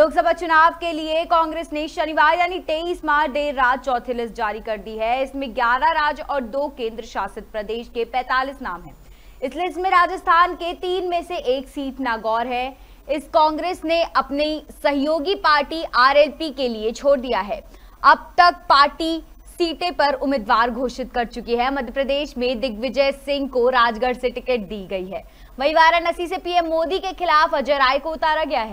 लोकसभा चुनाव के लिए कांग्रेस ने शनिवार यानी 23 मार्च देर रात चौथी लिस्ट जारी कर दी है इसमें 11 राज्य और दो केंद्र शासित प्रदेश के 45 नाम हैं। इस लिस्ट में राजस्थान के तीन में से एक सीट नागौर है इस कांग्रेस ने अपनी सहयोगी पार्टी आरएलपी के लिए छोड़ दिया है अब तक पार्टी सीटें पर उम्मीदवार घोषित कर चुकी है मध्य प्रदेश में दिग्विजय सिंह को राजगढ़ से टिकट दी गई है वही वाराणसी से पीएम मोदी के खिलाफ अजय राय को उतारा गया है